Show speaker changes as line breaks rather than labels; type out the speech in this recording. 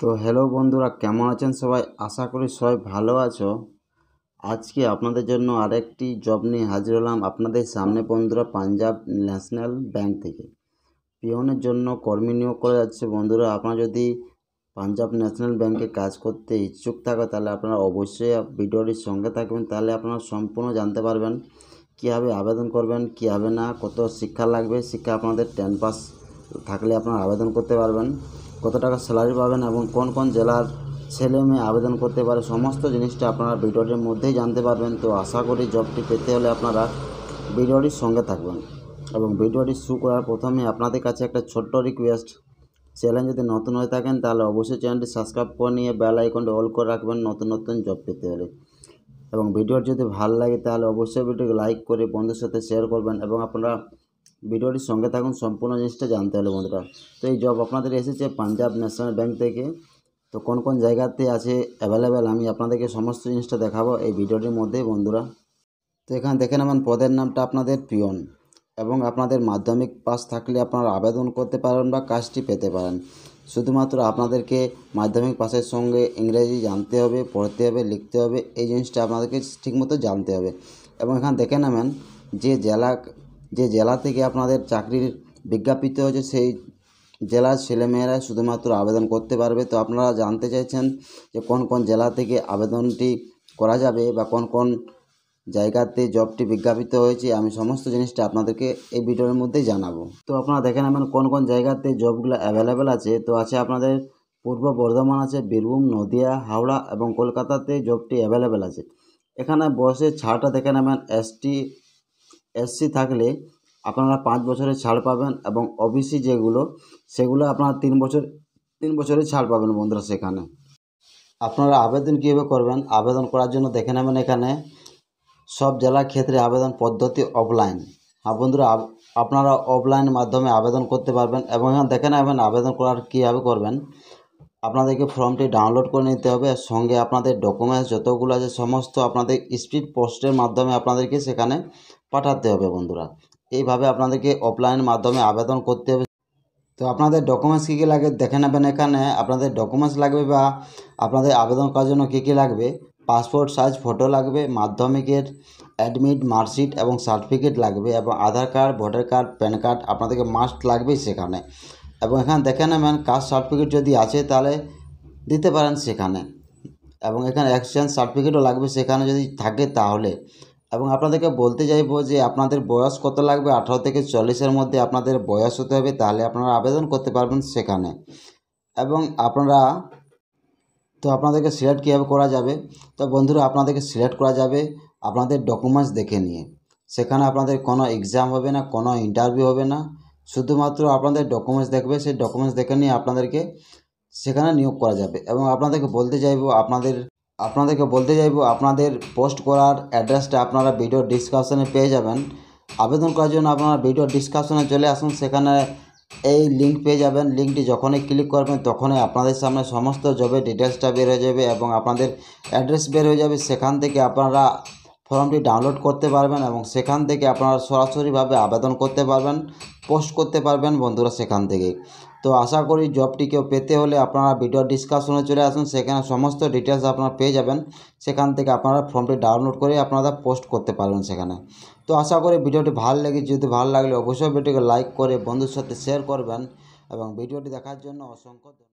তো হ্যালো বন্ধুরা কেমন আছেন সবাই আশা করি সবাই ভালো আছো আজকে আপনাদের জন্য আরেকটি জব নিয়ে হাজির হলাম আপনাদের সামনে বন্ধুরা পাঞ্জাব ন্যাশনাল ব্যাংক থেকে পিয়নের জন্য কর্মী নিয়োগ করা যাচ্ছে বন্ধুরা আপনারা যদি পাঞ্জাব ন্যাশনাল ব্যাংকে কাজ করতে ইচ্ছুক থাকে তাহলে আপনারা অবশ্যই ভিডিওটির সঙ্গে থাকবেন তাহলে আপনারা সম্পূর্ণ জানতে পারবেন কীভাবে আবেদন করবেন কীভাবে না কত শিক্ষা লাগবে শিক্ষা আপনাদের টেন পাস থাকলে আপনারা আবেদন করতে পারবেন কত টাকা স্যালারি পাবেন এবং কোন কোন জেলার ছেলে মেয়ে আবেদন করতে পারে সমস্ত জিনিসটা আপনারা ভিডিওটির মধ্যেই জানতে পারবেন তো আশা করি জবটি পেতে হলে আপনারা ভিডিওটির সঙ্গে থাকবেন এবং ভিডিওটি শু করার প্রথমে আপনাদের কাছে একটা ছোট্ট রিকোয়েস্ট চ্যানেল যদি নতুন হয়ে থাকেন তাহলে অবশ্যই চ্যানেলটি সাবস্ক্রাইব করে নিয়ে বেল আইকনটি অল করে রাখবেন নতুন নতুন জব পেতে হলে এবং ভিডিওটি যদি ভালো লাগে তাহলে অবশ্যই ভিডিওকে লাইক করে বন্ধুর সাথে শেয়ার করবেন এবং আপনারা ভিডিওটির সঙ্গে থাকুন সম্পূর্ণ জিনিসটা জানতে হলে বন্ধুরা তো এই জব আপনাদের এসেছে পাঞ্জাব ন্যাশনাল ব্যাংক থেকে তো কোন কোন জায়গাতে আছে অ্যাভেলেবেল আমি আপনাদেরকে সমস্ত জিনিসটা দেখাবো এই ভিডিওটির মধ্যে বন্ধুরা তো এখানে দেখে নেবেন পদের নামটা আপনাদের পিয়ন এবং আপনাদের মাধ্যমিক পাস থাকলে আপনারা আবেদন করতে পারেন বা কাজটি পেতে পারেন শুধুমাত্র আপনাদেরকে মাধ্যমিক পাসের সঙ্গে ইংরেজি জানতে হবে পড়তে হবে লিখতে হবে এই জিনিসটা আপনাদেরকে ঠিকমতো জানতে হবে এবং এখানে দেখে নেবেন যে জেলা যে জেলা থেকে আপনাদের চাকরির বিজ্ঞাপিত হয়েছে সেই জেলার ছেলেমেয়েরা শুধুমাত্র আবেদন করতে পারবে তো আপনারা জানতে চাইছেন যে কোন কোন জেলা থেকে আবেদনটি করা যাবে বা কোন কোন জায়গাতে জবটি বিজ্ঞাপিত হয়েছে আমি সমস্ত জিনিসটা আপনাদেরকে এই ভিডিওর মধ্যেই জানাবো তো আপনারা দেখে নেবেন কোন কোন জায়গাতে জবগুলো অ্যাভেলেবেল আছে তো আছে আপনাদের পূর্ব বর্ধমান আছে বীরভূম নদিয়া হাওড়া এবং কলকাতাতে জবটি অ্যাভেলেবেল আছে এখানে বসে ছাড়টা দেখে নেবেন এসটি এসসি থাকলে আপনারা পাঁচ বছরের ছাড় পাবেন এবং ওবিসি যেগুলো সেগুলো আপনারা তিন বছর তিন বছরের ছাড় পাবেন বন্ধুরা সেখানে আপনারা আবেদন কীভাবে করবেন আবেদন করার জন্য দেখে নেবেন এখানে সব জেলার ক্ষেত্রে আবেদন পদ্ধতি অফলাইন হ্যাঁ বন্ধুরা আপনারা অফলাইন মাধ্যমে আবেদন করতে পারবেন এবং এখানে দেখে নেবেন আবেদন করার কীভাবে করবেন আপনাদেরকে ফর্মটি ডাউনলোড করে নিতে হবে সঙ্গে আপনাদের ডকুমেন্টস যতগুলো আছে সমস্ত আপনাদের স্পিড পোস্টের মাধ্যমে আপনাদেরকে সেখানে পাঠাতে হবে বন্ধুরা এইভাবে আপনাদেরকে অফলাইনের মাধ্যমে আবেদন করতে হবে তো আপনাদের ডকুমেন্টস কী কী লাগে দেখে নেবেন এখানে আপনাদের ডকুমেন্টস লাগবে বা আপনাদের আবেদন করার জন্য কী কী লাগবে পাসপোর্ট সাইজ ফটো লাগবে মাধ্যমিকের অ্যাডমিট মার্কশিট এবং সার্টিফিকেট লাগবে এবং Aadhaar card voter card PAN card আপনাদেরকে মাস্ট লাগবেই সেখানে এবং এখানে দেখে নেবেন কাস্ট সার্টিফিকেট যদি আছে তাহলে দিতে পারেন সেখানে এবং এখানে এক্সচেঞ্জ সার্টিফিকেটও লাগবে সেখানে যদি থাকে তাহলে এবং আপনাদেরকে বলতে চাইবো যে আপনাদের বয়স কত লাগবে আঠারো থেকে চল্লিশের মধ্যে আপনাদের বয়স হতে হবে তাহলে আপনারা আবেদন করতে পারবেন সেখানে এবং আপনারা তো আপনাদেরকে সিলেক্ট কীভাবে করা যাবে তো বন্ধুরা আপনাদেরকে সিলেক্ট করা যাবে আপনাদের ডকুমেন্টস দেখে নিয়ে সেখানে আপনাদের কোনো এক্সাম হবে না কোনো ইন্টারভিউ হবে না শুধুমাত্র আপনাদের ডকুমেন্টস দেখবে সেই ডকুমেন্টস দেখে নিয়ে আপনাদেরকে সেখানে নিয়োগ করা যাবে এবং আপনাদেরকে বলতে চাইব আপনাদের আপনাদেরকে বলতে চাইব আপনাদের পোস্ট করার অ্যাড্রেসটা আপনারা ভিডিও ডিসক্রিপশানে পেয়ে যাবেন আবেদন করার জন্য আপনারা ভিডিও ডিসক্রিপশানে চলে আসুন সেখানে এই লিঙ্ক পেয়ে যাবেন লিঙ্কটি যখনই ক্লিক করবেন তখনই আপনাদের সামনে সমস্ত জবের ডিটেলসটা বের হয়ে যাবে এবং আপনাদের অ্যাড্রেস বের হয়ে যাবে সেখান থেকে আপনারা ফর্মটি ডাউনলোড করতে পারবেন এবং সেখান থেকে আপনারা সরাসরিভাবে আবেদন করতে পারবেন পোস্ট করতে পারবেন বন্ধুরা সেখান থেকে তো আশা করি জবটি কেউ পেতে হলে আপনারা ভিডিও ডিসকাশনে চলে আসুন সেখানে সমস্ত ডিটেলস আপনারা পেয়ে যাবেন সেখান থেকে আপনারা ফর্মটি ডাউনলোড করে আপনারা পোস্ট করতে পারবেন সেখানে তো আশা করি ভিডিওটি ভালো লেগেছে যদি ভালো লাগলে অবশ্যই ভিডিওকে লাইক করে বন্ধুর সাথে শেয়ার করবেন এবং ভিডিওটি দেখার জন্য অসংখ্য